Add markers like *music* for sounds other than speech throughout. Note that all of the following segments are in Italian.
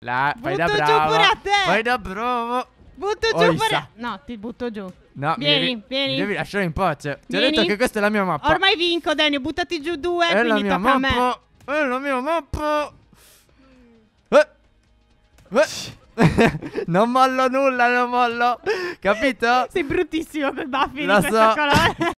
La... Butto fai da bravo. giù pure a te. Fai da bravo. Butto giù Oissa. pure... No, ti butto giù. No, vieni, mi vieni. Mi devi lasciare in pace. Ti vieni. ho detto che questa è la mia mappa. Ormai vinco, Daniel. Buttati giù due. È la mia mappa. È la mia mappa. Eh. Eh. *laughs* non mollo nulla, non mollo. Capito? Sei bruttissimo per Buffy Lo di so. colore.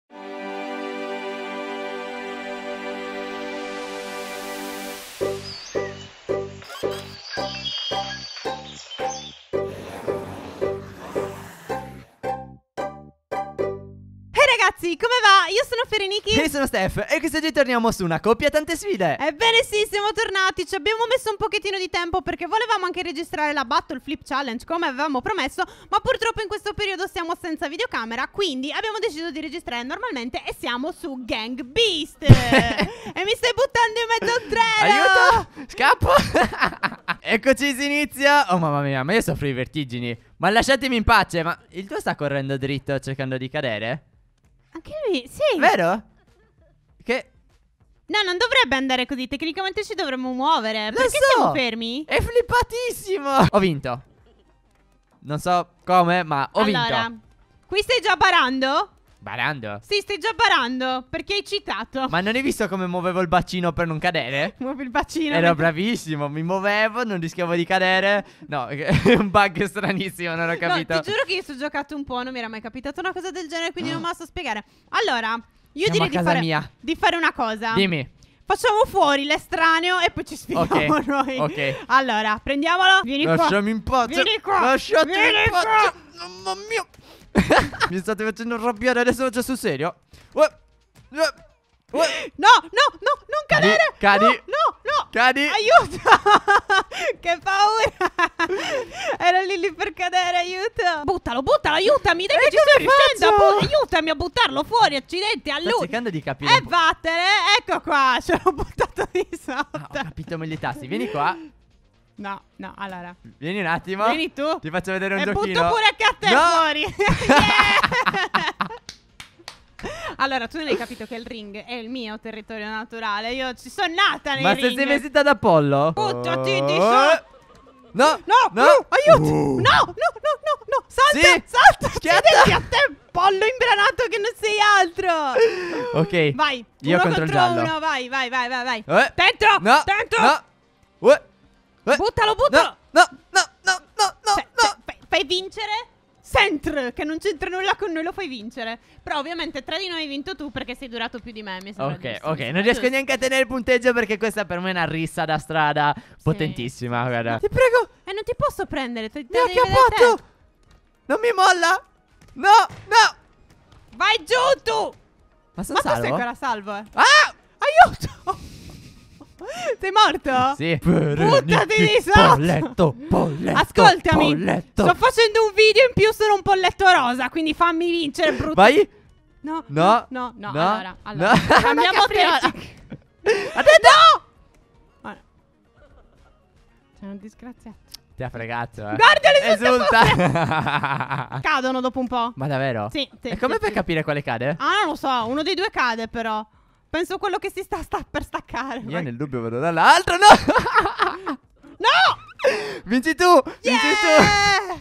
ragazzi, come va? Io sono Ferenichi Io sono Steph e questo oggi torniamo su una coppia tante sfide Ebbene sì, siamo tornati, ci abbiamo messo un pochettino di tempo perché volevamo anche registrare la Battle Flip Challenge come avevamo promesso Ma purtroppo in questo periodo siamo senza videocamera, quindi abbiamo deciso di registrare normalmente e siamo su Gang Beast *laughs* E mi stai buttando in mezzo a un treno Aiuto, scappo *laughs* Eccoci, si inizia Oh mamma mia, ma io soffro i vertigini ma lasciatemi in pace, ma il tuo sta correndo dritto cercando di cadere? Anche lui, sì. Vero? Che... No, non dovrebbe andare così. Tecnicamente ci dovremmo muovere. Lo Perché so. siamo fermi? È flippatissimo. Ho vinto. Non so come, ma ho allora, vinto. Qui stai già parando? Barando? Sì, stai già barando perché hai citato. Ma non hai visto come muovevo il bacino per non cadere? *laughs* Muovi il bacino. Ero mentre... bravissimo, mi muovevo, non rischiavo di cadere. No, *laughs* è un bug stranissimo, non ho capito. No, ti giuro che io sto giocato un po', non mi era mai capitato una cosa del genere, quindi oh. non me la so *gasps* spiegare. Allora, io Siamo direi di fare, mia. di fare una cosa. Dimmi. Facciamo fuori l'estraneo e poi ci spieghiamo okay, *laughs* noi. Ok. Allora, prendiamolo. Vieni Lasciami qua. Lasciami in pace. Vieni qua. Lasciatemi Vieni in pace. Qua. Mamma mia. *laughs* Mi state facendo arrabbiare adesso già sul serio. Uh, uh, uh. No, no, no, non cadere. Cadi. No, no, no. Cadi. Aiuto. *laughs* che paura. *laughs* Era lì lì per cadere, aiuto. Buttalo, buttalo, aiutami. Dai eh, che ci sto riuscendo. Bu aiutami a buttarlo fuori, accidenti, a lui. Sto cercando di capire. E eh, vattene, ecco qua, ce l'ho buttato di sotto. Ah, ho capito meglio i tasti. Vieni qua. No, no, allora. Vieni un attimo. Vieni tu. Ti faccio vedere un e eh, giochino. E butto pure a te no. fuori. *laughs* *laughs* allora, tu non hai capito che il ring è il mio territorio naturale. Io ci sono nata nel Ma ring. Ma se sei vestita da pollo? Buttati di sotto. Eh. No, no, no, uh, aiuto! Uh. No, no, no, no, no! Salta, sì. salta! Schiatta! a te, pollo imbranato che non sei altro! Ok, vai, io uno contro, contro uno, vai, vai, vai, vai, vai! Eh. Dentro, no, dentro! No. Uh. Eh. Buttalo, buttalo! No, no, no, no, no, no, se, no. Se, fai vincere? Sentr, che non c'entra nulla con noi, lo fai vincere. Però ovviamente tra di noi hai vinto tu perché sei durato più di me. Mi sembra ok, giusto, ok. Non riesco neanche a tenere il punteggio perché questa per me è una rissa da strada sì. potentissima. Guarda. ti prego. E eh, non ti posso prendere. Ti, ti mi ha chiappato. Non mi molla. No, no. Vai giù tu. Ma, sono Ma salvo? sei ancora salvo. Eh. Ah! Aiuto! Sei morto? Sì. Buttati di sotto. Polletto, polletto. Ascoltami. Polletto. Sto facendo un video in più, sono un polletto rosa, quindi fammi vincere, brutto. Vai. No. No. No, no, no. allora, allora. No. Cambiamo *laughs* tema. Attento! *laughs* No! C'è un disgraziato. Ti ha fregato, eh. Guarda le Esulta. *laughs* Cadono dopo un po'. Ma davvero? Sì. sì e come sì, per sì. capire quale cade? Ah, non lo so. Uno dei due cade, però. Penso quello che si sta, sta per staccare. Io nel dubbio vado dall'altro. No! *laughs* no! Vinci tu! Yeah! Vinci tu!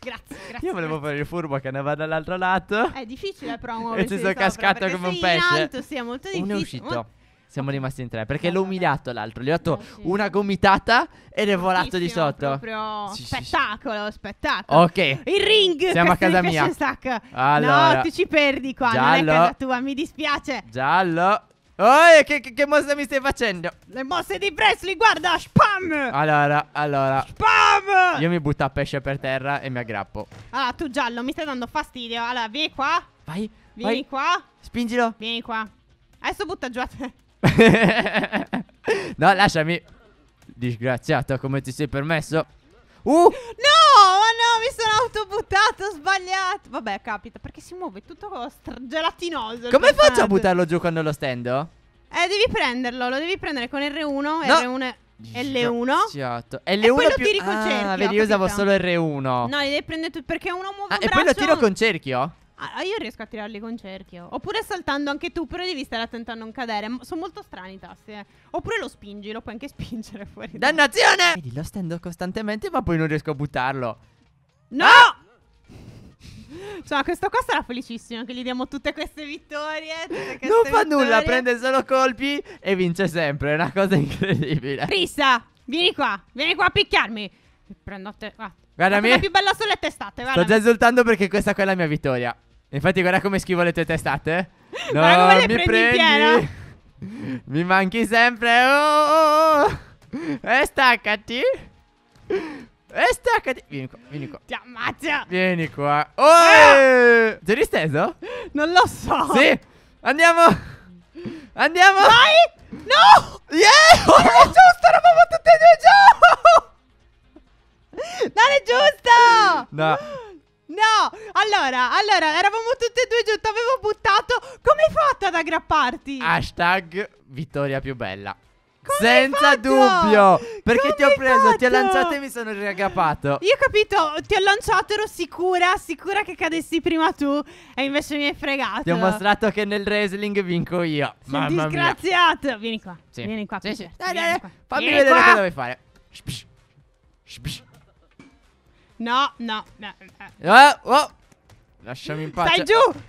Grazie, grazie. Io volevo fare il furbo che ne va dall'altro lato. È difficile però *laughs* muoversi E ci sono cascato come un pesce. in alto, sì, è molto difficile. Uno è uscito. Siamo rimasti in tre perché l'ho umiliato l'altro. Gli ho dato eh, sì. una gomitata ed è volato di sotto. Proprio sì, spettacolo, spettacolo. Ok. Il ring. Siamo a *laughs* casa mia. Allora. No, tu ci perdi qua. Giallo. Non è casa tua, mi dispiace. Giallo. Oh, che, che, che mossa mi stai facendo? Le mosse di Presley, guarda, spam! Allora, allora Spam! Io mi butto a pesce per terra e mi aggrappo Allora, tu giallo, mi stai dando fastidio Allora, vieni qua Vai, vieni vai. qua Spingilo Vieni qua Adesso butta giù a te *laughs* no, lasciami. Disgraziato, come ti sei permesso? Uh! No, ma no, mi sono autobuttato, sbagliato. Vabbè, capita, perché si muove tutto gelatinoso. Come faccio a buttarlo giù quando lo stendo? Eh, devi prenderlo, lo devi prendere con R1, no. R1 L1 L1 e poi lo più... tiri con ah, cerchio vedi io usavo solo R1 No li devi prendere tutti Perché uno muove ah, un braccio E poi lo tiro con cerchio Ah, io riesco a tirarli con cerchio. Oh. Oppure saltando anche tu, però devi stare attento a non cadere. sono molto strani i tasti, eh. Oppure lo spingi, lo puoi anche *laughs* spingere fuori. Dannazione! Vedi, lo stendo costantemente, ma poi non riesco a buttarlo. No! Ah! *laughs* Cioè, questo qua sarà felicissimo che gli diamo tutte queste vittorie. Tutte queste *laughs* non fa vittorie. nulla, prende solo colpi e vince sempre. È una cosa incredibile. Prisa, vieni qua, vieni qua a picchiarmi. Prendo te. Guarda. Guardami. La più bella sono le testate, guarda. Sto già esultando perché questa qua è la mia vittoria. Infatti guarda come schivo le tue testate. Eh. *laughs* No, guarda come le mi prendi, prendi. *laughs* mi manchi sempre. Oh, oh, oh. E eh, staccati. E eh, staccati. Vieni qua, vieni qua. Ti ammazza. Vieni qua. Oh! Ah! Sei risteso? Non lo so. Sì. Andiamo. Andiamo. Vai. No! Yeah! *laughs* Non è giusto, eravamo tutti e due giù! Non è giusto! No. No, allora, allora, eravamo tutte e due giù, t'avevo buttato. Come hai fatto ad aggrapparti? Hashtag Vittoria più bella. Come Senza dubbio! Perché Come ti ho preso, fatto? ti ho lanciato e mi sono riaggrappato. Io ho capito, ti ho lanciato, ero sicura, sicura che cadessi prima tu e invece mi hai fregato. Ti ho mostrato che nel wrestling vinco io. Sei Mamma disgraziato! Mia. Vieni qua, sì. vieni qua. Sì, sì. Dai, dai, dai. Fammi vieni vedere qua. cosa devi fare. Shpish. Shpish. No, no, no. Eh, oh. Lasciami in pace. Stai giù!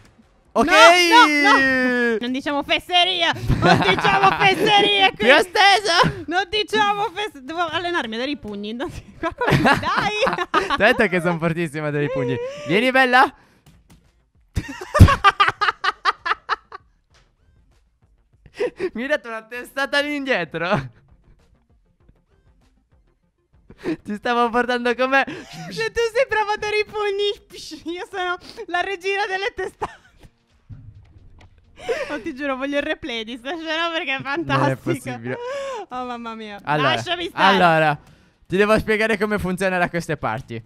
Ok! No, no, no. Non diciamo fesseria! Non diciamo fesseria *laughs* qui! Più stesa! Non diciamo fesseria! Devo allenarmi a dare i pugni. *laughs* Dai! *laughs* Aspetta che sono fortissima a dare i pugni. Vieni bella! Mi hai dato una testata all'indietro! *laughs* Ti stavo portando con me. Se tu sei bravo a dare i pugni, *laughs* io sono la regina delle testate. Oh, ti giuro, voglio il replay di sta perché è fantastica. Non è possibile. Oh, mamma mia. Allora, Lasciami stare. Allora, ti devo spiegare come funziona da queste parti.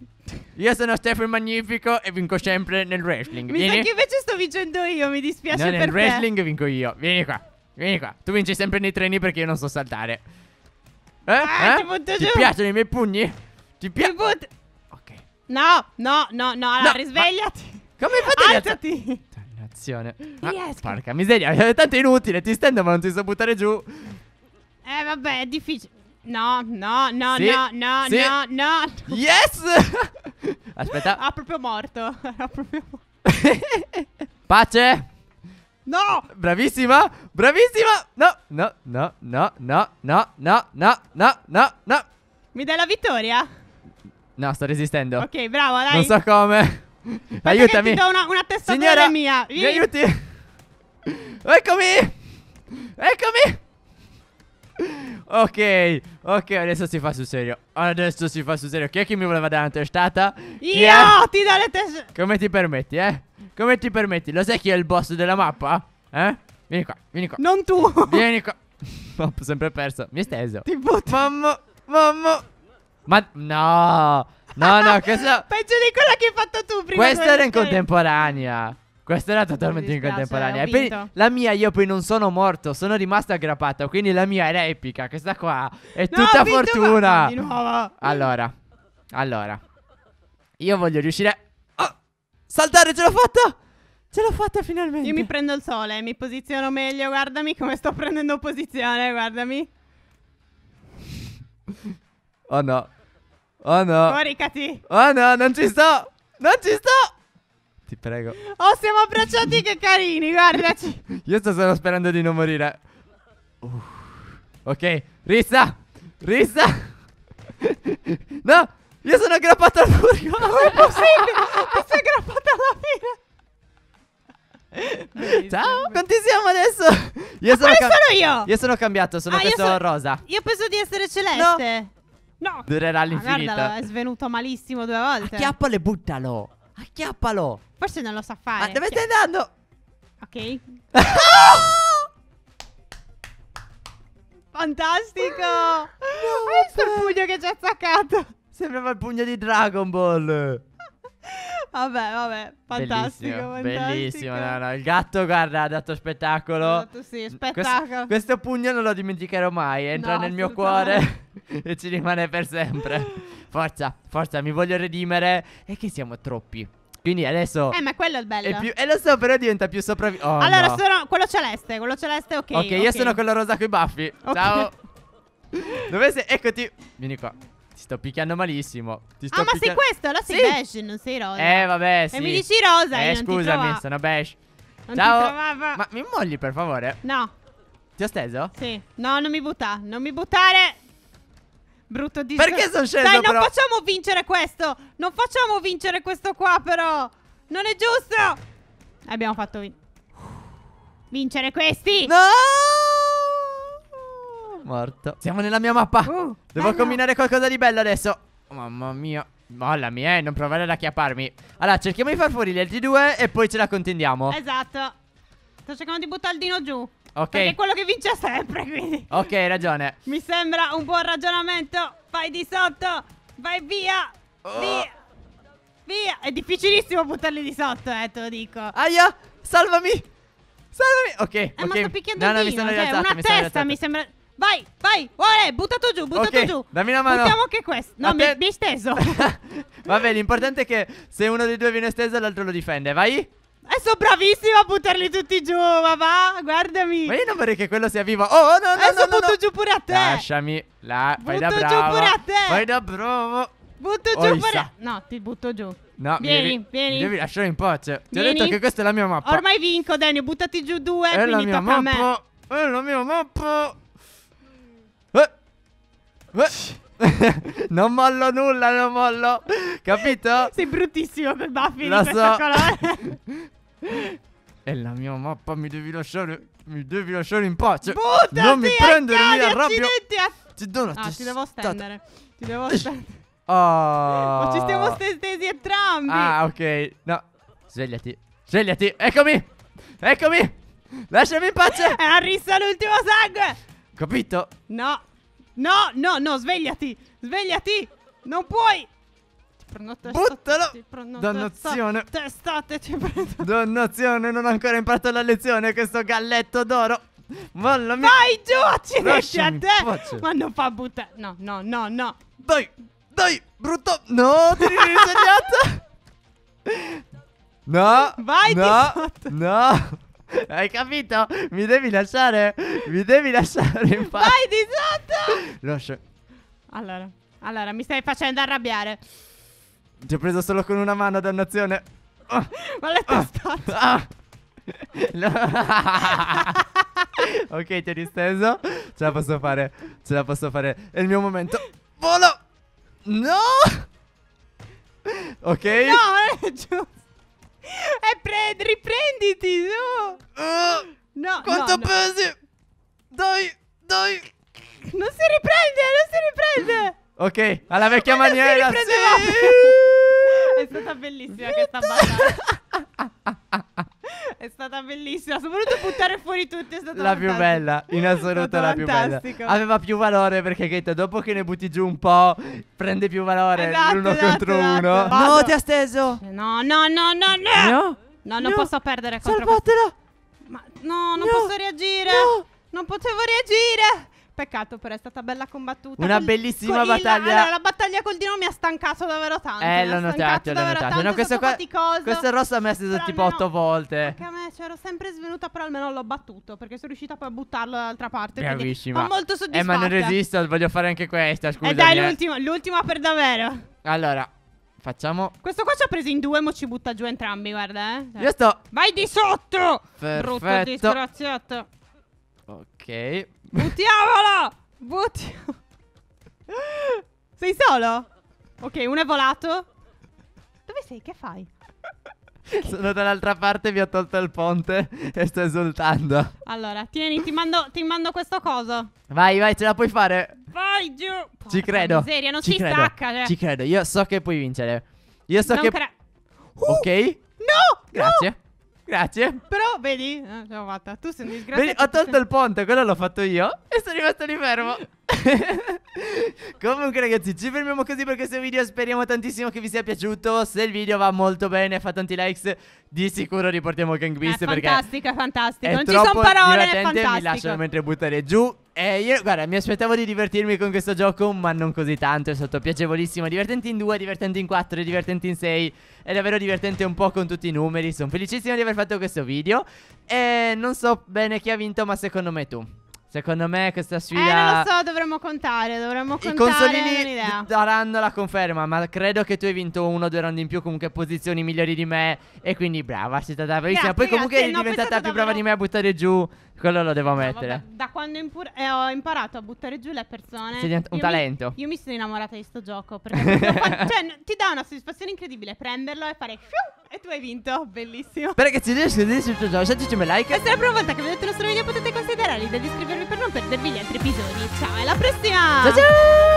Io sono Stefano Magnifico e vinco sempre nel wrestling. Mi Vieni? sa che invece sto vincendo io, mi dispiace no, per nel wrestling vinco io. Vieni qua. Vieni qua. Tu vinci sempre nei treni perché io non so saltare. Eh? Ah, eh? Ti, ti piacciono i miei pugni? Ti piacciono? Ok. No, no, no, no, allora no, risvegliati. Ma... Come fate? Alzati. Dannazione. Ah, porca miseria, tanto è inutile, ti stendo ma non ti so buttare giù. Eh vabbè, è difficile. No, no, no, sì, no, no, sì. no, no. Yes! *laughs* Aspetta. Ha ah, proprio morto. Ha *laughs* proprio morto. Pace! No! Bravissima! Bravissima! No, no, no, no, no, no, no, no, no, no, no. Mi dai la vittoria? No, sto resistendo. Ok, brava, dai. Non so come. Aspetta Aiutami. Che ti do una, una testata Signora, mia. Vieni. Mi aiuti. Eccomi! Eccomi! Ok, ok, adesso si fa sul serio. Adesso si fa sul serio. Chi è che mi voleva dare una testata? Io ti do le testate. Come ti permetti, eh? Come ti permetti? Lo sai chi è il boss della mappa? Eh? Vieni qua, vieni qua. Non tu. Vieni qua. *laughs* Ho sempre perso. Mi è steso. Ti butto. Mamma, mamma. Ma no. No, no, questo... *laughs* Peggio di quella che hai fatto tu prima. Questa era in contemporanea. Questo era totalmente dispiace, in contemporanea. la mia, io poi non sono morto, sono rimasto aggrappato. Quindi la mia era epica. Questa qua è no, tutta fortuna. Di nuovo. Allora, allora, io voglio riuscire a oh, saltare. Ce l'ho fatta. Ce l'ho fatta finalmente. Io mi prendo il sole, mi posiziono meglio. Guardami come sto prendendo posizione. Guardami. oh no. Oh no. Coricati. Oh no, non ci sto. Non ci sto ti prego. Oh, siamo abbracciati, che carini, guardaci. *laughs* Io sto solo sperando di non morire. Uh. Ok, rissa, rissa. no, io sono aggrappato al furgone. Non è possibile, ti sei aggrappato alla fine. Ciao, quanti siamo adesso? Io sono, sono io? Io sono cambiato, sono ah, questo io so rosa. Io penso di essere celeste. No. no. Durerà all'infinito. Ah, guarda, è svenuto malissimo due volte. Acchiappalo e buttalo. Acchiappalo. Forse non lo sa fare. Ma dove cioè... stai andando? Ok. *laughs* Fantastico! No, Hai visto il pugno che ci ha attaccato? Sembrava il pugno di Dragon Ball. Vabbè, vabbè, fantastico. Bellissimo, fantastico. no, no. il gatto, guarda, ha dato spettacolo. Ha dato, sì, spettacolo. Questo, questo, pugno non lo dimenticherò mai, entra no, nel mio cuore *laughs* e ci rimane per sempre. Forza, forza, mi voglio redimere. E che siamo troppi. Quindi adesso. Eh, ma quello è il bello. È più, e eh, lo so, però diventa più sopravvivente. Oh, allora, no. sono quello celeste. Quello celeste, ok. Ok, io sono quello rosa con i baffi. Okay. Ciao. *laughs* Dove sei? Eccoti. Vieni qua sto picchiando malissimo. Ti sto ah, ma sei questo? Allora sei sì. Bash, non sei Rosa. Eh, vabbè, sì. E mi dici Rosa, eh, scusami, sono Bash. Non Ciao. Ma mi mogli, per favore? No. Ti ho steso? Sì. No, non mi butta. non mi buttare. Brutto discorso. Perché sono sceso Dai, però? non facciamo vincere questo. Non facciamo vincere questo qua, però. Non è giusto. Abbiamo fatto vin vincere questi. No! Morto. Siamo nella mia mappa. Uh, Devo bello. combinare qualcosa di bello adesso. Oh, mamma mia. Molla mia, eh, non provare ad acchiapparmi. Allora, cerchiamo di far fuori gli altri due e poi ce la contendiamo. Esatto. Sto cercando di buttare il dino giù. Ok. Perché è quello che vince sempre, *laughs* quindi. Ok, hai ragione. Mi sembra un buon ragionamento. Vai di sotto. Vai via. Oh. Via. Via. È difficilissimo buttarli di sotto, eh, te lo dico. Aia, salvami. Salvami. Ok, eh, ok. Ma sto picchiando no, il dino. No, mi sono cioè, rialzando. Una mi testa mi sembra... Vai, vai, Ore, buttato giù, buttato okay, giù. Dammi una mano. Buttiamo anche questo. No, mi, mi, è steso. *laughs* *laughs* Vabbè, l'importante è che se uno dei due viene steso, l'altro lo difende. Vai. E sono bravissimo a buttarli tutti giù, papà. Guardami. Ma io non vorrei che quello sia vivo. Oh, no, no, Adesso no. no, butto no. giù pure a te. Lasciami. La, fai da bravo. Butto giù pure a te. Fai da bravo. Butto oh, giù pure. a... No, ti butto giù. No, vieni, mi, vieni. Mi devi lasciare in pace. Ti vieni. ho detto che questa è la mia mappa. Ormai vinco, Daniel. Buttati giù due. è mappa. È la mia mappa. È la mia mappa. *laughs* non mollo nulla, non mollo. Capito? Sei bruttissimo per Buffy Lo so. *laughs* È la mia mappa, mi devi lasciare. Mi devi lasciare in pace. Buttati, non mi eh, prendermi a rabbia. Eh. Ti do una ah, ti devo stendere. Ti devo stendere. Oh. Ma ci stiamo stesi entrambi. Ah, ok. No. Svegliati. Svegliati. Eccomi. Eccomi. Lasciami in pace. *laughs* È arrivato l'ultimo sangue. Capito? No. No, no, no, svegliati! Svegliati! Non puoi! Ti prendo Buttalo! Dannazione! Testate! Dannazione, non ho ancora imparato la lezione questo galletto d'oro! Molla mia! Vai giù, accidenti a te! Faccio. Ma non fa buttare! No, no, no, no! Dai! Dai! Brutto! No, ti risvegliata! *laughs* no! Vai no, di sotto! No! *laughs* Hai capito? Mi devi lasciare. Mi devi lasciare in pace. Vai di sotto. Lascia. *laughs* Allora, allora, mi stai facendo arrabbiare. Ti ho preso solo con una mano, dannazione. Ma l'hai ah. tostato. Ah. *laughs* ok, ti ho disteso. Ce la posso fare. Ce la posso fare. È il mio momento. Volo. No. Ok. No, è giusto. E riprenditi, su no. Quanto no, pesi? No. Dai, dai. Non si riprende, non si riprende. Ok, alla vecchia maniera. Non si riprende, sì. *laughs* È stata bellissima Vita. questa battuta. È stata bellissima, Sono voluto buttare fuori tutti è stata la fantastica. più bella, in assoluto la più bella. Aveva più valore perché Kate, dopo che ne butti giù un po', prende più valore esatto, l'uno esatto, contro esatto. uno. Vado. No, ti ha steso. No, no, no, no, no. No, no non posso perdere contro Salvatela. No, non no, posso reagire. No. Non potevo reagire. Peccato, però è stata bella combattuta. Una col, bellissima col battaglia. Il, allora, la battaglia col Dino mi ha stancato davvero tanto. Eh, l'ho notato, l'ho notato. No, questo, qua, questo rosso a me è stato però tipo otto volte. Anche a me c'ero cioè, sempre svenuta, però almeno l'ho battuto. Perché sono riuscita poi a buttarlo dall'altra parte. Bravissima. Sono molto soddisfatto. Eh, ma non resisto, voglio fare anche questa, scusa. E eh dai, l'ultima, eh. l'ultima per davvero. Allora, Facciamo Questo qua ci ha preso in due Ma ci butta giù entrambi Guarda eh Io sto Vai di sotto Perfetto Brutto disgraziato Ok Buttiamolo Buttiamolo *laughs* Sei solo? Ok uno è volato Dove sei? Che fai? *laughs* Sono dall'altra parte, vi ho tolto il ponte *laughs* e sto esultando. Allora, tieni, ti mando, ti mando questo coso. Vai, vai, ce la puoi fare. Vai giù. Porca ci credo. Miseria, non ci si credo. stacca. Cioè. Ci credo, io so che puoi vincere. Io so non che... Uh, ok? No! Grazie. No. Grazie. Però vedi, eh, ce l'ho fatta. Tu sei un disgraziato. Vedi, ho tolto il ponte, quello l'ho fatto io e sono rimasto lì fermo. *laughs* Comunque ragazzi ci fermiamo così per questo video Speriamo tantissimo che vi sia piaciuto Se il video va molto bene e Fa tanti likes Di sicuro riportiamo Gang Beast È fantastico, è fantastico Non ci sono parole, è fantastico Mi lasciano mentre buttare giù e io, guarda, mi aspettavo di divertirmi con questo gioco, ma non così tanto. È stato piacevolissimo. Divertente in due, divertente in quattro, divertente in sei È davvero divertente un po' con tutti i numeri. Sono felicissimo di aver fatto questo video. E non so bene chi ha vinto, ma secondo me tu. Secondo me questa sfida. Eh, non lo so, dovremmo contare. Dovremmo contare. I consolini daranno la conferma. Ma credo che tu hai vinto uno o due round in più. Comunque, posizioni migliori di me. E quindi, brava, sei stata bravissima. Grazie, Poi, comunque, grazie. eri diventata no, più davvero... brava di me a buttare giù. Quello lo devo no, mettere. Vabbè, da quando eh, ho imparato a buttare giù le persone. Sei un talento. Mi, io mi sono innamorata di sto gioco. Perché *laughs* fa, cioè, ti dà una soddisfazione incredibile prenderlo e fare. Fiu! E tu hai vinto, bellissimo. Perché ci riesco di ciao, un like. Questa è la prima volta che vedete il nostro video, potete considerare di iscrivervi per non perdervi gli altri episodi. Ciao, alla prossima! Ciao ciao!